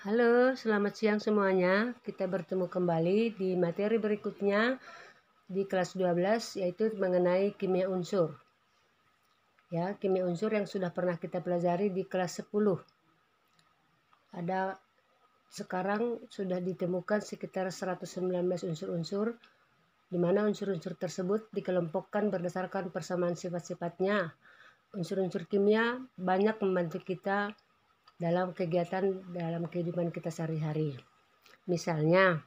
Halo, selamat siang semuanya. Kita bertemu kembali di materi berikutnya di kelas 12 yaitu mengenai kimia unsur. Ya, kimia unsur yang sudah pernah kita pelajari di kelas 10. Ada sekarang sudah ditemukan sekitar 119 unsur-unsur di mana unsur-unsur tersebut dikelompokkan berdasarkan persamaan sifat-sifatnya. Unsur-unsur kimia banyak membantu kita dalam kegiatan dalam kehidupan kita sehari-hari. Misalnya,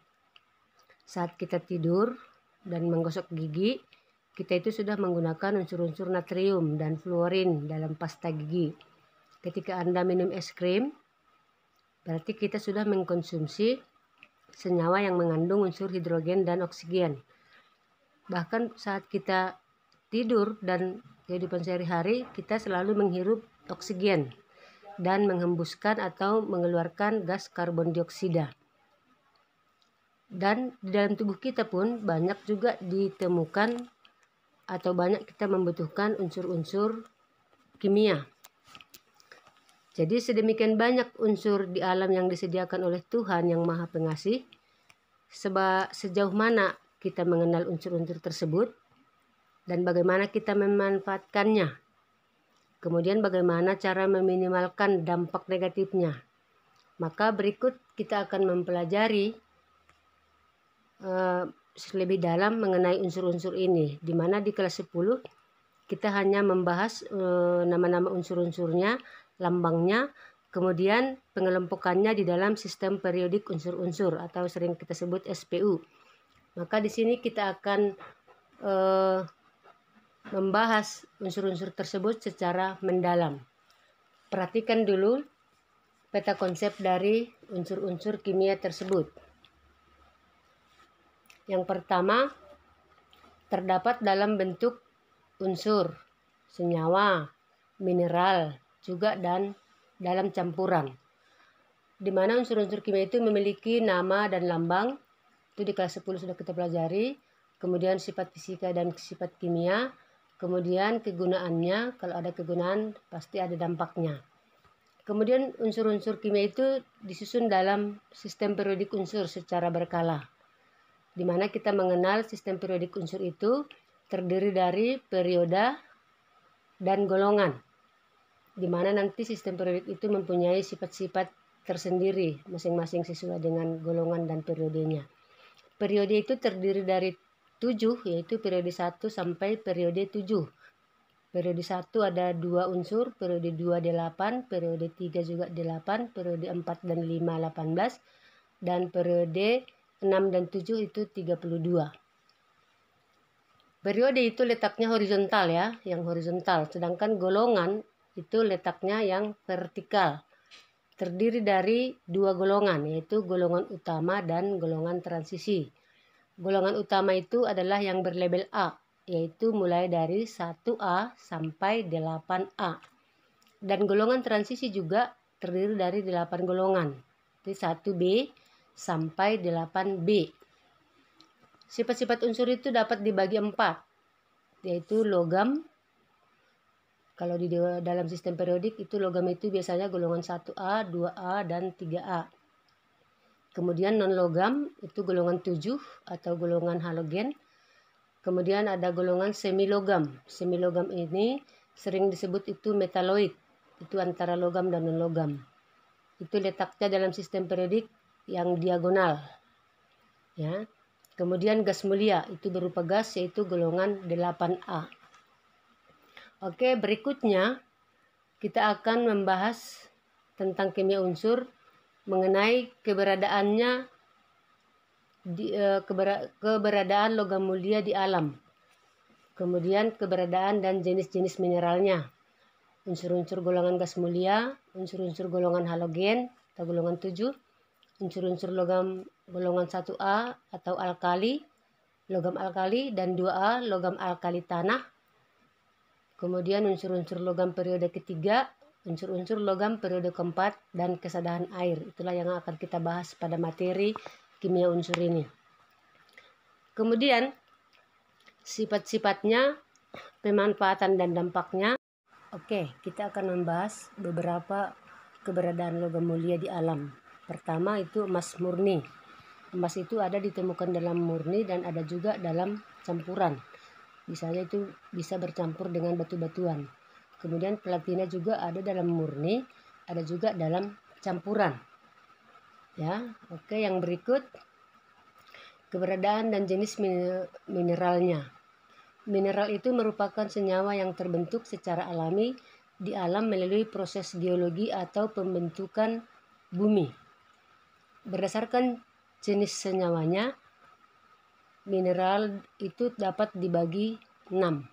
saat kita tidur dan menggosok gigi, kita itu sudah menggunakan unsur-unsur natrium dan fluorin dalam pasta gigi. Ketika Anda minum es krim, berarti kita sudah mengkonsumsi senyawa yang mengandung unsur hidrogen dan oksigen. Bahkan saat kita tidur dan kehidupan sehari-hari, kita selalu menghirup oksigen dan menghembuskan atau mengeluarkan gas karbon dioksida. Dan di dalam tubuh kita pun banyak juga ditemukan atau banyak kita membutuhkan unsur-unsur kimia. Jadi sedemikian banyak unsur di alam yang disediakan oleh Tuhan yang Maha Pengasih, Sebab sejauh mana kita mengenal unsur-unsur tersebut dan bagaimana kita memanfaatkannya Kemudian bagaimana cara meminimalkan dampak negatifnya? Maka berikut kita akan mempelajari uh, lebih dalam mengenai unsur-unsur ini, di mana di kelas 10 kita hanya membahas nama eh, nama-nama unsur-unsurnya, lambangnya, kemudian pengelompokannya di dalam sistem periodik unsur-unsur atau sering kita sebut SPU. Maka di sini kita akan uh, membahas unsur-unsur tersebut secara mendalam. Perhatikan dulu peta konsep dari unsur-unsur kimia tersebut. Yang pertama, terdapat dalam bentuk unsur, senyawa, mineral, juga dan dalam campuran. Di mana unsur-unsur kimia itu memiliki nama dan lambang, itu di kelas 10 sudah kita pelajari, kemudian sifat fisika dan sifat kimia, Kemudian kegunaannya, kalau ada kegunaan pasti ada dampaknya. Kemudian unsur-unsur kimia itu disusun dalam sistem periodik unsur secara berkala. Di mana kita mengenal sistem periodik unsur itu terdiri dari periode dan golongan. Di mana nanti sistem periodik itu mempunyai sifat-sifat tersendiri masing-masing sesuai dengan golongan dan periodenya. Periode itu terdiri dari 7 yaitu periode 1 sampai periode 7. Periode 1 ada 2 unsur, periode 2 8, periode 3 juga 8, periode 4 dan 5 18 dan periode 6 dan 7 itu 32. Periode itu letaknya horizontal ya, yang horizontal. Sedangkan golongan itu letaknya yang vertikal. Terdiri dari dua golongan, yaitu golongan utama dan golongan transisi. Golongan utama itu adalah yang berlabel A, yaitu mulai dari 1A sampai 8A. Dan golongan transisi juga terdiri dari 8 golongan, dari 1B sampai 8B. Sifat-sifat unsur itu dapat dibagi 4, yaitu logam. Kalau di dalam sistem periodik itu logam itu biasanya golongan 1A, 2A, dan 3A. Kemudian non logam itu golongan 7 atau golongan halogen. Kemudian ada golongan semi logam. Semi logam ini sering disebut itu metaloid. Itu antara logam dan non logam. Itu letaknya dalam sistem periodik yang diagonal. Ya. Kemudian gas mulia itu berupa gas yaitu golongan 8A. Oke, berikutnya kita akan membahas tentang kimia unsur mengenai keberadaannya di, eh, keberadaan logam mulia di alam, kemudian keberadaan dan jenis-jenis mineralnya, unsur-unsur golongan gas mulia, unsur-unsur golongan halogen atau golongan 7, unsur-unsur logam golongan 1A atau alkali, logam alkali dan 2A logam alkali tanah, kemudian unsur-unsur logam periode ketiga, unsur-unsur logam periode keempat dan kesadahan air. Itulah yang akan kita bahas pada materi kimia unsur ini. Kemudian sifat-sifatnya, pemanfaatan dan dampaknya. Oke, kita akan membahas beberapa keberadaan logam mulia di alam. Pertama itu emas murni. Emas itu ada ditemukan dalam murni dan ada juga dalam campuran. Misalnya itu bisa bercampur dengan batu-batuan Kemudian platina juga ada dalam murni, ada juga dalam campuran. Ya, oke yang berikut keberadaan dan jenis mineralnya. Mineral itu merupakan senyawa yang terbentuk secara alami di alam melalui proses geologi atau pembentukan bumi. Berdasarkan jenis senyawanya, mineral itu dapat dibagi 6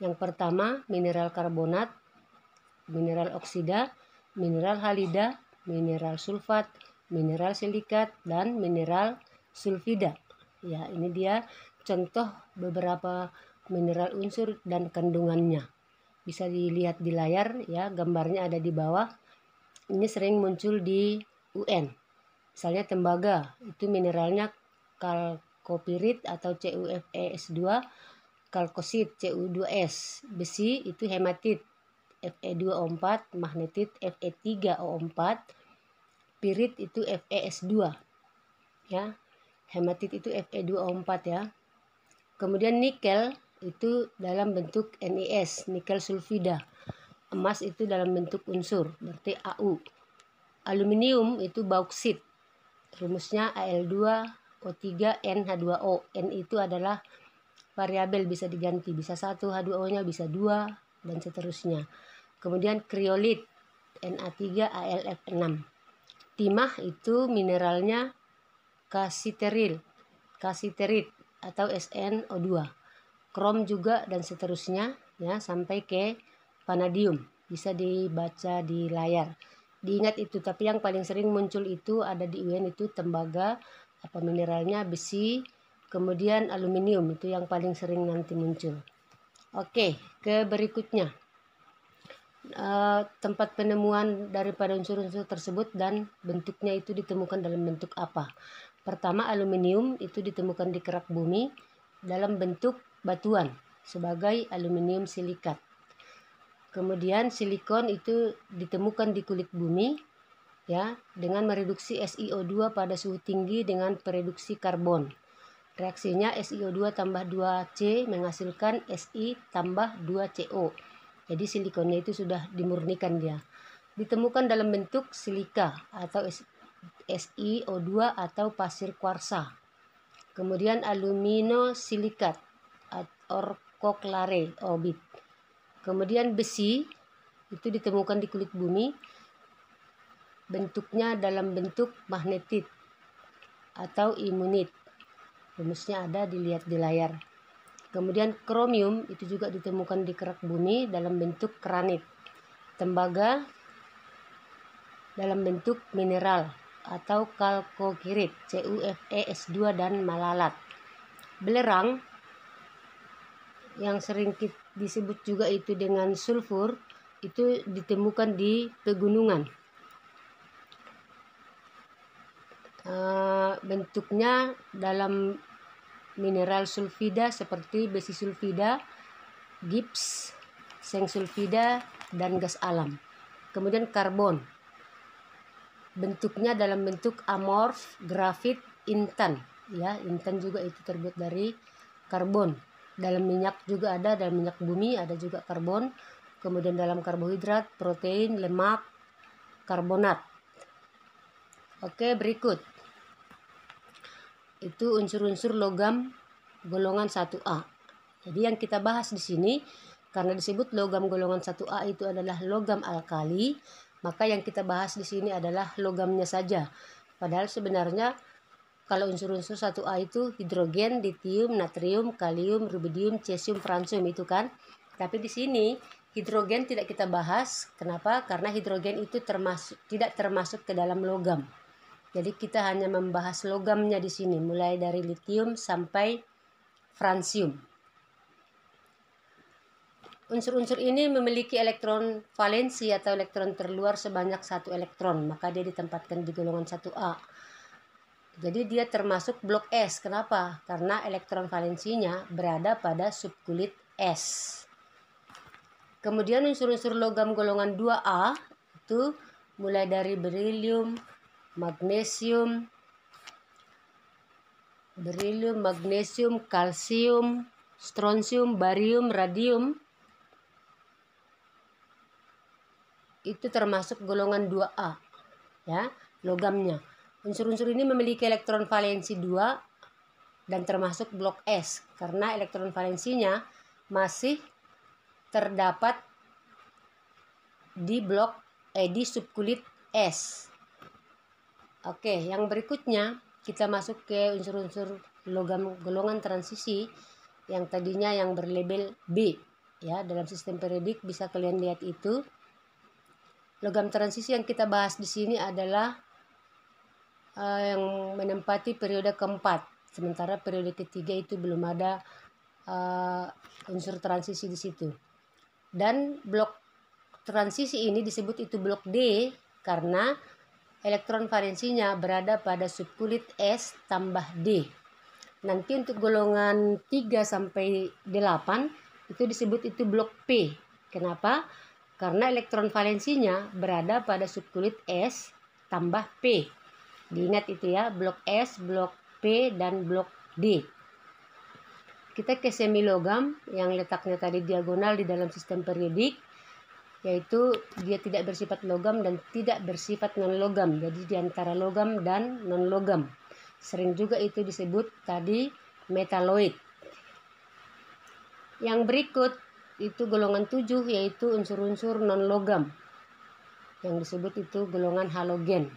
yang pertama, mineral karbonat, mineral oksida, mineral halida, mineral sulfat, mineral silikat, dan mineral sulfida. Ya, ini dia contoh beberapa mineral unsur dan kandungannya. Bisa dilihat di layar ya, gambarnya ada di bawah. Ini sering muncul di UN. Misalnya tembaga, itu mineralnya kalkopirit atau CuFeS2 kalkosit Cu2S, besi itu hematit Fe2O4, magnetit Fe3O4, pirit itu FeS2. Ya. Hematit itu Fe2O4 ya. Kemudian nikel itu dalam bentuk NIS, e nikel sulfida. Emas itu dalam bentuk unsur, berarti AU. Aluminium itu bauksit. Rumusnya Al2O3NH2O. N itu adalah variabel bisa diganti bisa satu H2O-nya bisa dua dan seterusnya kemudian kriolit Na3 ALF6 timah itu mineralnya kasiteril kasiterit atau SNO2 krom juga dan seterusnya ya sampai ke vanadium bisa dibaca di layar diingat itu tapi yang paling sering muncul itu ada di UN itu tembaga apa mineralnya besi kemudian aluminium itu yang paling sering nanti muncul oke ke berikutnya eh, tempat penemuan daripada unsur-unsur tersebut dan bentuknya itu ditemukan dalam bentuk apa pertama aluminium itu ditemukan di kerak bumi dalam bentuk batuan sebagai aluminium silikat kemudian silikon itu ditemukan di kulit bumi ya dengan mereduksi SiO2 pada suhu tinggi dengan pereduksi karbon Reaksinya SiO2 tambah 2C menghasilkan Si tambah 2CO. Jadi silikonnya itu sudah dimurnikan dia. Ditemukan dalam bentuk silika atau SiO2 atau pasir kuarsa. Kemudian alumino silikat aluminosilikat orkoklare obit. Kemudian besi itu ditemukan di kulit bumi. Bentuknya dalam bentuk magnetit atau imunit rumusnya ada dilihat di layar. Kemudian kromium itu juga ditemukan di kerak bumi dalam bentuk granit. Tembaga dalam bentuk mineral atau kalkokirit CuFeS2 dan malalat. Belerang yang sering disebut juga itu dengan sulfur itu ditemukan di pegunungan. Eh, bentuknya dalam mineral sulfida seperti besi sulfida, gips, seng sulfida, dan gas alam. Kemudian karbon. Bentuknya dalam bentuk amorf, grafit, intan. Ya, intan juga itu terbuat dari karbon. Dalam minyak juga ada, dalam minyak bumi ada juga karbon. Kemudian dalam karbohidrat, protein, lemak, karbonat. Oke, berikut itu unsur-unsur logam golongan 1A. Jadi yang kita bahas di sini karena disebut logam golongan 1A itu adalah logam alkali, maka yang kita bahas di sini adalah logamnya saja. Padahal sebenarnya kalau unsur-unsur 1A itu hidrogen, ditium, natrium, kalium, rubidium, cesium, fransium itu kan. Tapi di sini hidrogen tidak kita bahas. Kenapa? Karena hidrogen itu termasuk tidak termasuk ke dalam logam. Jadi kita hanya membahas logamnya di sini, mulai dari litium sampai fransium. Unsur-unsur ini memiliki elektron valensi atau elektron terluar sebanyak satu elektron, maka dia ditempatkan di golongan 1A. Jadi dia termasuk blok S. Kenapa? Karena elektron valensinya berada pada subkulit S. Kemudian unsur-unsur logam golongan 2A itu mulai dari berilium, magnesium, berilium, magnesium, kalsium, strontium, barium, radium. Itu termasuk golongan 2A ya, logamnya. Unsur-unsur ini memiliki elektron valensi 2 dan termasuk blok S karena elektron valensinya masih terdapat di blok eh, di subkulit S Oke, yang berikutnya kita masuk ke unsur-unsur logam golongan transisi yang tadinya yang berlabel B ya dalam sistem periodik bisa kalian lihat itu logam transisi yang kita bahas di sini adalah uh, yang menempati periode keempat sementara periode ketiga itu belum ada uh, unsur transisi di situ dan blok transisi ini disebut itu blok D karena Elektron valensinya berada pada subkulit S tambah D. Nanti untuk golongan 3 sampai 8 itu disebut itu blok P. Kenapa? Karena elektron valensinya berada pada subkulit S tambah P. Diingat itu ya, blok S, blok P, dan blok D. Kita ke semilogam yang letaknya tadi diagonal di dalam sistem periodik yaitu dia tidak bersifat logam dan tidak bersifat non logam jadi diantara logam dan non logam sering juga itu disebut tadi metaloid yang berikut itu golongan 7 yaitu unsur-unsur non logam yang disebut itu golongan halogen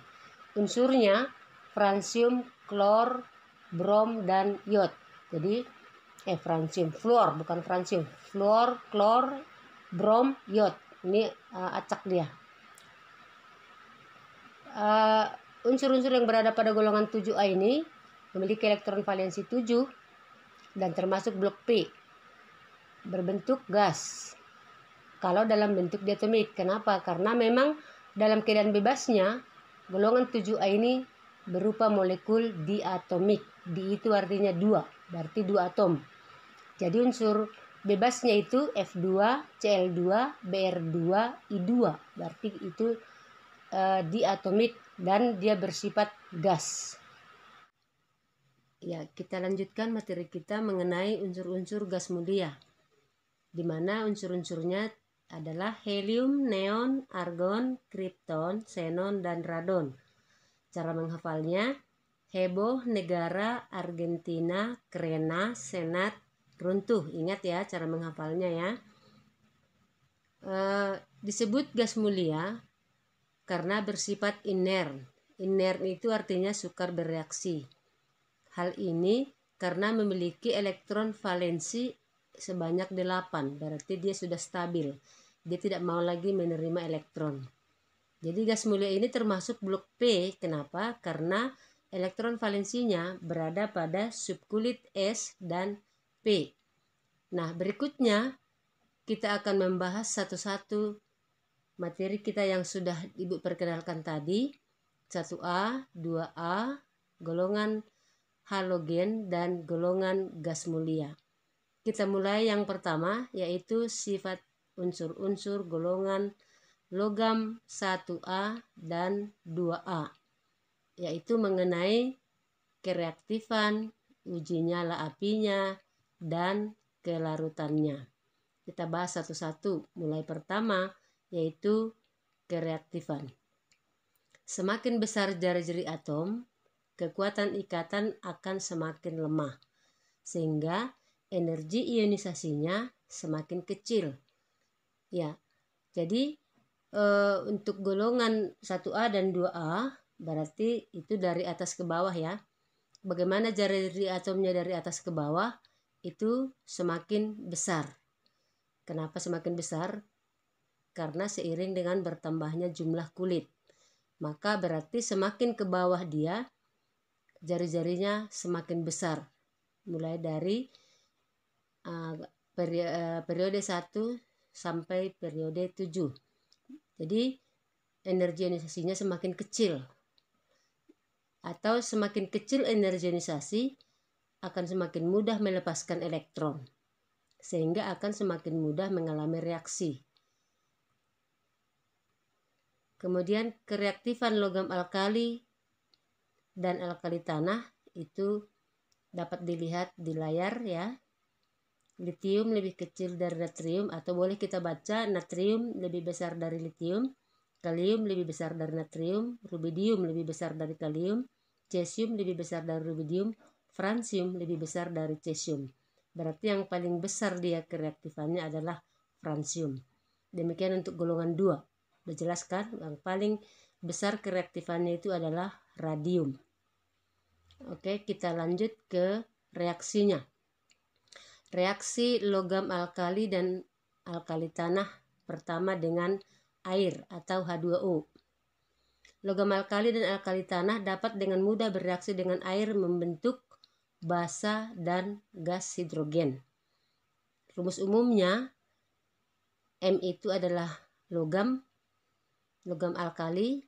unsurnya fransium klor brom dan yod jadi eh fransium fluor bukan fransium fluor klor brom yod ini uh, acak dia eh, unsur-unsur uh, yang berada pada golongan 7A ini memiliki elektron valensi 7 dan termasuk blok P berbentuk gas kalau dalam bentuk diatomik kenapa? karena memang dalam keadaan bebasnya golongan 7A ini berupa molekul diatomik di itu artinya dua berarti dua atom jadi unsur bebasnya itu F2, Cl2, Br2, I2. Berarti itu e, eh, diatomik dan dia bersifat gas. Ya, kita lanjutkan materi kita mengenai unsur-unsur gas mulia. Di mana unsur-unsurnya adalah helium, neon, argon, kripton, xenon, dan radon. Cara menghafalnya, heboh, negara, Argentina, krena, senat, runtuh. Ingat ya cara menghafalnya ya. E, disebut gas mulia karena bersifat inert. Inert itu artinya sukar bereaksi. Hal ini karena memiliki elektron valensi sebanyak 8, berarti dia sudah stabil. Dia tidak mau lagi menerima elektron. Jadi gas mulia ini termasuk blok P. Kenapa? Karena elektron valensinya berada pada subkulit s dan P. Nah, berikutnya kita akan membahas satu-satu materi kita yang sudah Ibu perkenalkan tadi. 1A, 2A, golongan halogen dan golongan gas mulia. Kita mulai yang pertama yaitu sifat unsur-unsur golongan logam 1A dan 2A yaitu mengenai kereaktifan, uji nyala apinya, dan kelarutannya. Kita bahas satu-satu, mulai pertama yaitu kereaktifan. Semakin besar jari-jari atom, kekuatan ikatan akan semakin lemah, sehingga energi ionisasinya semakin kecil. Ya, jadi e, untuk golongan 1A dan 2A berarti itu dari atas ke bawah ya. Bagaimana jari-jari atomnya dari atas ke bawah? itu semakin besar. Kenapa semakin besar? Karena seiring dengan bertambahnya jumlah kulit. Maka berarti semakin ke bawah dia, jari-jarinya semakin besar. Mulai dari uh, peri uh, periode 1 sampai periode 7. Jadi energi semakin kecil. Atau semakin kecil energi akan semakin mudah melepaskan elektron, sehingga akan semakin mudah mengalami reaksi. Kemudian kereaktifan logam alkali dan alkali tanah itu dapat dilihat di layar ya. Litium lebih kecil dari natrium atau boleh kita baca natrium lebih besar dari litium, kalium lebih besar dari natrium, rubidium lebih besar dari kalium, cesium lebih besar dari rubidium, fransium lebih besar dari cesium. Berarti yang paling besar dia kereaktifannya adalah fransium. Demikian untuk golongan 2. Sudah jelaskan yang paling besar kereaktifannya itu adalah radium. Oke, kita lanjut ke reaksinya. Reaksi logam alkali dan alkali tanah pertama dengan air atau H2O. Logam alkali dan alkali tanah dapat dengan mudah bereaksi dengan air membentuk basa, dan gas hidrogen. Rumus umumnya, M itu adalah logam, logam alkali,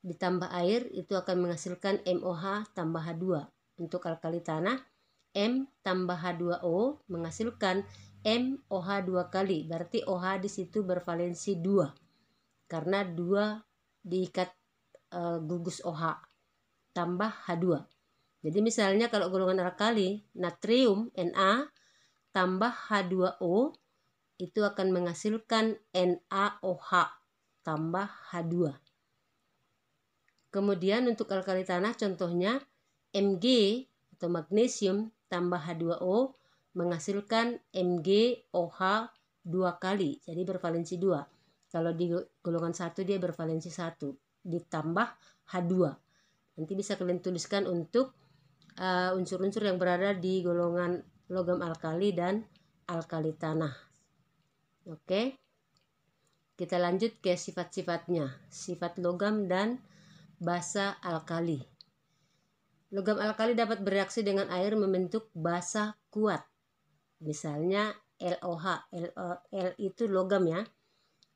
ditambah air itu akan menghasilkan MOH tambah H2. Untuk alkali tanah, M tambah H2O menghasilkan MOH dua kali, berarti OH di situ bervalensi 2. Karena 2 diikat e, gugus OH tambah H2. Jadi misalnya kalau golongan alkali, natrium Na tambah H2O itu akan menghasilkan NaOH tambah H2. Kemudian untuk alkali tanah contohnya Mg atau magnesium tambah H2O menghasilkan MgOH dua kali, jadi bervalensi dua. Kalau di golongan satu dia bervalensi satu ditambah H2. Nanti bisa kalian tuliskan untuk Eh, unsur-unsur uh, yang berada di golongan logam alkali dan alkali tanah. Oke. Okay? Kita lanjut ke sifat-sifatnya, sifat logam dan basa alkali. Logam alkali dapat bereaksi dengan air membentuk basa kuat. Misalnya LOH, L, L itu logam ya.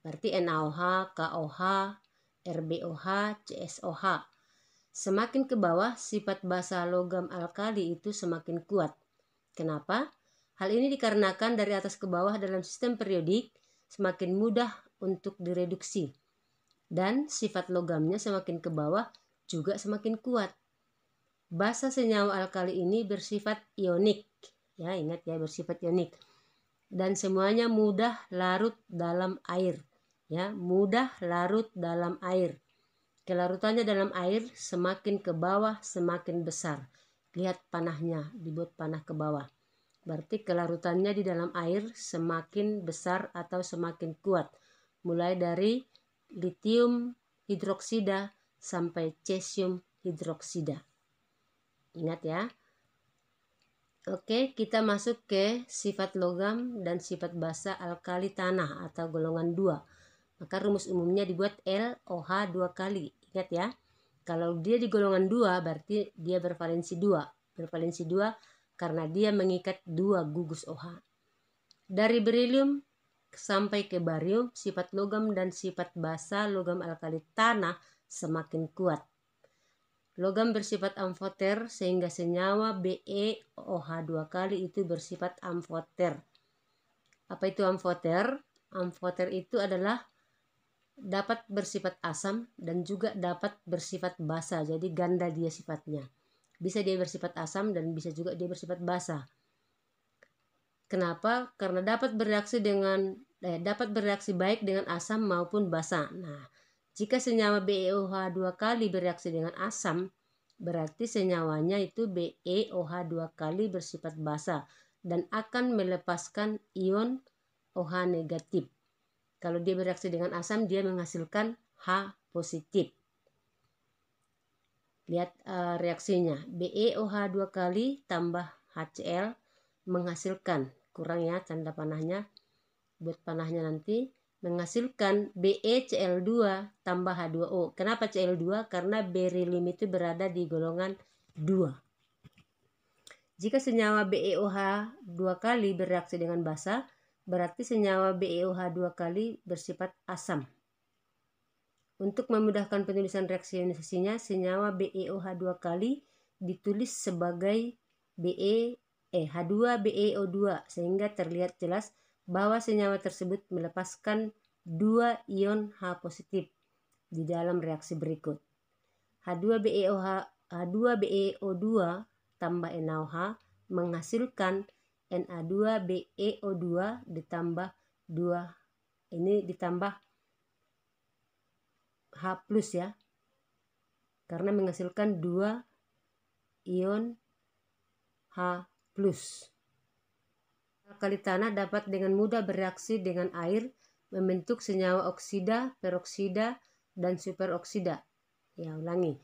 Berarti NaOH, KOH, RBOH, CSOH. Semakin ke bawah, sifat basa logam alkali itu semakin kuat. Kenapa? Hal ini dikarenakan dari atas ke bawah dalam sistem periodik semakin mudah untuk direduksi. Dan sifat logamnya semakin ke bawah juga semakin kuat. Basa senyawa alkali ini bersifat ionik. Ya, ingat ya bersifat ionik. Dan semuanya mudah larut dalam air. Ya, mudah larut dalam air. Kelarutannya dalam air semakin ke bawah semakin besar. Lihat panahnya, dibuat panah ke bawah. Berarti kelarutannya di dalam air semakin besar atau semakin kuat. Mulai dari litium hidroksida sampai cesium hidroksida. Ingat ya. Oke, kita masuk ke sifat logam dan sifat basa alkali tanah atau golongan 2 maka rumus umumnya dibuat L LOH dua kali. Ingat ya, kalau dia di golongan 2 berarti dia bervalensi dua Bervalensi dua karena dia mengikat dua gugus OH. Dari berilium sampai ke barium, sifat logam dan sifat basa logam alkali tanah semakin kuat. Logam bersifat amfoter sehingga senyawa BeOH dua kali itu bersifat amfoter. Apa itu amfoter? Amfoter itu adalah dapat bersifat asam dan juga dapat bersifat basa. Jadi ganda dia sifatnya. Bisa dia bersifat asam dan bisa juga dia bersifat basa. Kenapa? Karena dapat bereaksi dengan eh, dapat bereaksi baik dengan asam maupun basa. Nah, jika senyawa BeOH dua kali bereaksi dengan asam, berarti senyawanya itu BeOH dua kali bersifat basa dan akan melepaskan ion OH negatif. Kalau dia bereaksi dengan asam, dia menghasilkan H positif. Lihat uh, reaksinya. BeOH dua kali tambah HCl menghasilkan. Kurang ya tanda panahnya. Buat panahnya nanti. Menghasilkan BeCl2 tambah H2O. Kenapa Cl2? Karena beryllium itu berada di golongan 2. Jika senyawa BeOH dua kali bereaksi dengan basa, Berarti senyawa BeOH 2 kali bersifat asam. Untuk memudahkan penulisan reaksi ionisasinya, senyawa BeOH 2 kali ditulis sebagai eh, h 2 beo 2 sehingga terlihat jelas bahwa senyawa tersebut melepaskan dua ion H positif di dalam reaksi berikut. H2BeOH H2BeO2 tambah NaOH menghasilkan Na2BeO2 ditambah 2 ini ditambah H plus ya karena menghasilkan 2 ion H plus kali tanah dapat dengan mudah bereaksi dengan air membentuk senyawa oksida, peroksida, dan superoksida. Ya, ulangi.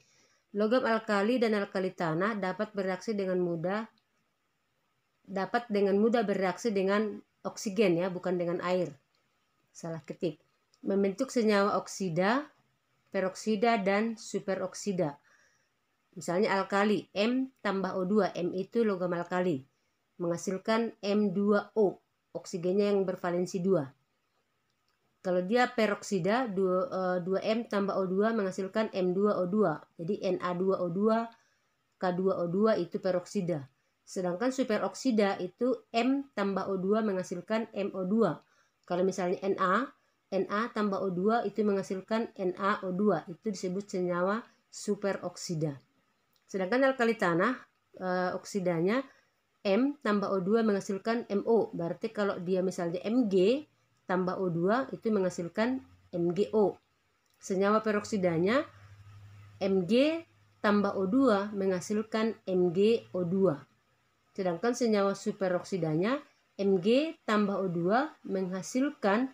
Logam alkali dan alkali tanah dapat bereaksi dengan mudah dapat dengan mudah bereaksi dengan oksigen ya, bukan dengan air. Salah ketik. Membentuk senyawa oksida, peroksida, dan superoksida. Misalnya alkali, M tambah O2, M itu logam alkali. Menghasilkan M2O, oksigennya yang bervalensi 2. Kalau dia peroksida, 2, 2M eh, tambah O2 menghasilkan M2O2. Jadi Na2O2, K2O2 itu peroksida. Sedangkan superoksida itu M tambah O2 menghasilkan MO2. Kalau misalnya Na, Na tambah O2 itu menghasilkan NaO2. Itu disebut senyawa superoksida. Sedangkan alkali tanah e, oksidanya M tambah O2 menghasilkan MO. Berarti kalau dia misalnya Mg tambah O2 itu menghasilkan MgO. Senyawa peroksidanya Mg tambah O2 menghasilkan MgO2. Sedangkan senyawa superoksidanya Mg tambah O2 menghasilkan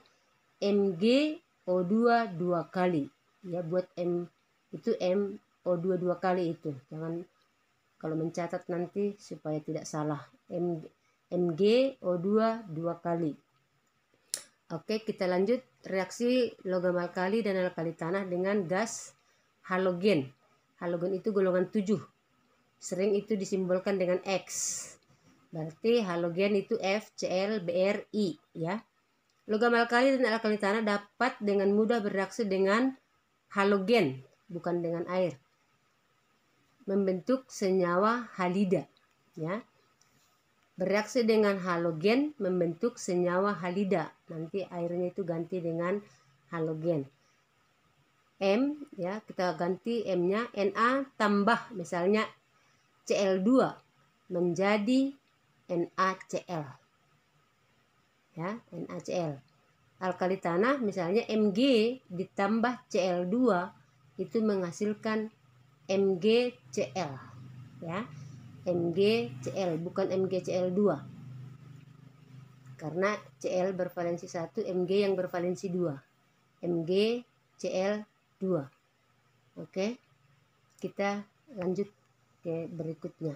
o 2 dua kali. Ya buat M itu M O2 dua kali itu. Jangan kalau mencatat nanti supaya tidak salah. Mg, O 2 dua kali. Oke, kita lanjut reaksi logam alkali dan alkali tanah dengan gas halogen. Halogen itu golongan 7 sering itu disimbolkan dengan X. Berarti halogen itu F, Cl, Br, I ya. Logam alkali dan alkali tanah dapat dengan mudah bereaksi dengan halogen, bukan dengan air. Membentuk senyawa halida ya. Bereaksi dengan halogen membentuk senyawa halida. Nanti airnya itu ganti dengan halogen. M ya kita ganti M-nya Na tambah misalnya Cl2 menjadi NaCl. Ya, NaCl. Alkali tanah misalnya Mg ditambah Cl2 itu menghasilkan MgCl. Ya. MgCl bukan MgCl2. Karena Cl bervalensi 1, Mg yang bervalensi 2. MgCl 2. Oke. Kita lanjut Oke, berikutnya.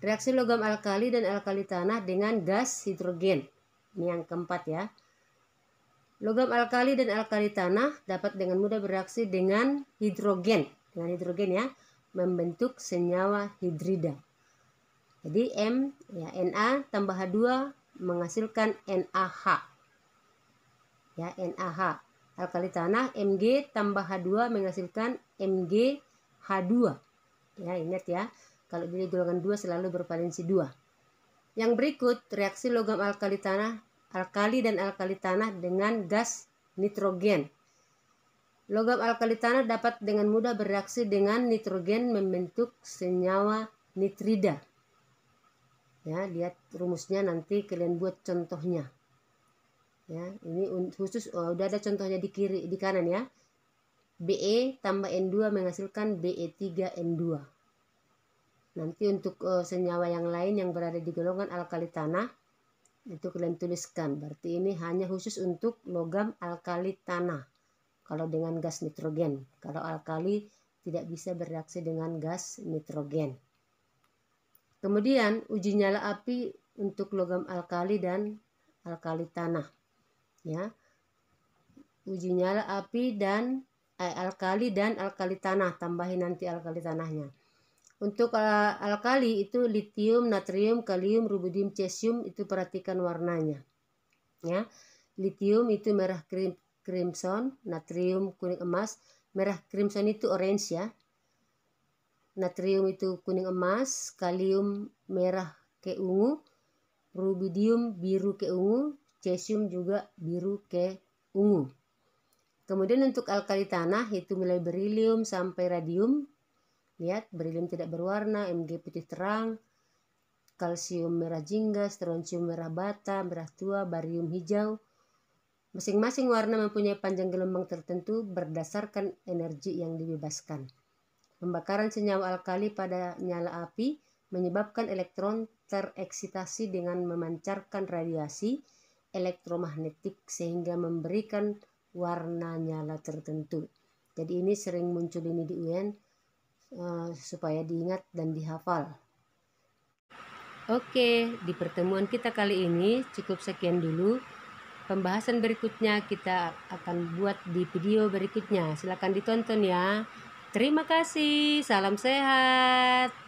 Reaksi logam alkali dan alkali tanah dengan gas hidrogen. Ini yang keempat ya. Logam alkali dan alkali tanah dapat dengan mudah bereaksi dengan hidrogen, dengan hidrogen ya, membentuk senyawa hidrida. Jadi M ya Na tambah H2 menghasilkan NaH. Ya, NaH. Alkali tanah Mg tambah H2 menghasilkan MgH2. Ya, ingat ya, kalau jadi golongan 2 selalu bervalensi 2. Yang berikut, reaksi logam alkali tanah, alkali dan alkali tanah dengan gas nitrogen. Logam alkali tanah dapat dengan mudah bereaksi dengan nitrogen membentuk senyawa nitrida. Ya, lihat rumusnya nanti kalian buat contohnya. Ya, ini khusus oh, udah ada contohnya di kiri di kanan ya. BE tambah N2 menghasilkan BE3N2. Nanti untuk e, senyawa yang lain yang berada di golongan alkali tanah itu kalian tuliskan. Berarti ini hanya khusus untuk logam alkali tanah. Kalau dengan gas nitrogen, kalau alkali tidak bisa bereaksi dengan gas nitrogen. Kemudian uji nyala api untuk logam alkali dan alkali tanah. Ya. Uji nyala api dan Eh, alkali dan alkali tanah tambahin nanti alkali tanahnya untuk eh, alkali itu litium natrium kalium rubidium cesium itu perhatikan warnanya ya litium itu merah krim crimson natrium kuning emas merah crimson itu orange ya natrium itu kuning emas kalium merah ke ungu rubidium biru ke ungu cesium juga biru ke ungu Kemudian untuk alkali tanah itu mulai berilium sampai radium. Lihat, berilium tidak berwarna, Mg putih terang, kalsium merah jingga, strontium merah bata, merah tua, barium hijau. Masing-masing warna mempunyai panjang gelombang tertentu berdasarkan energi yang dibebaskan. Pembakaran senyawa alkali pada nyala api menyebabkan elektron tereksitasi dengan memancarkan radiasi elektromagnetik sehingga memberikan warna nyala tertentu. Jadi ini sering muncul ini di UN uh, eh, supaya diingat dan dihafal. Oke, di pertemuan kita kali ini cukup sekian dulu. Pembahasan berikutnya kita akan buat di video berikutnya. Silahkan ditonton ya. Terima kasih. Salam sehat.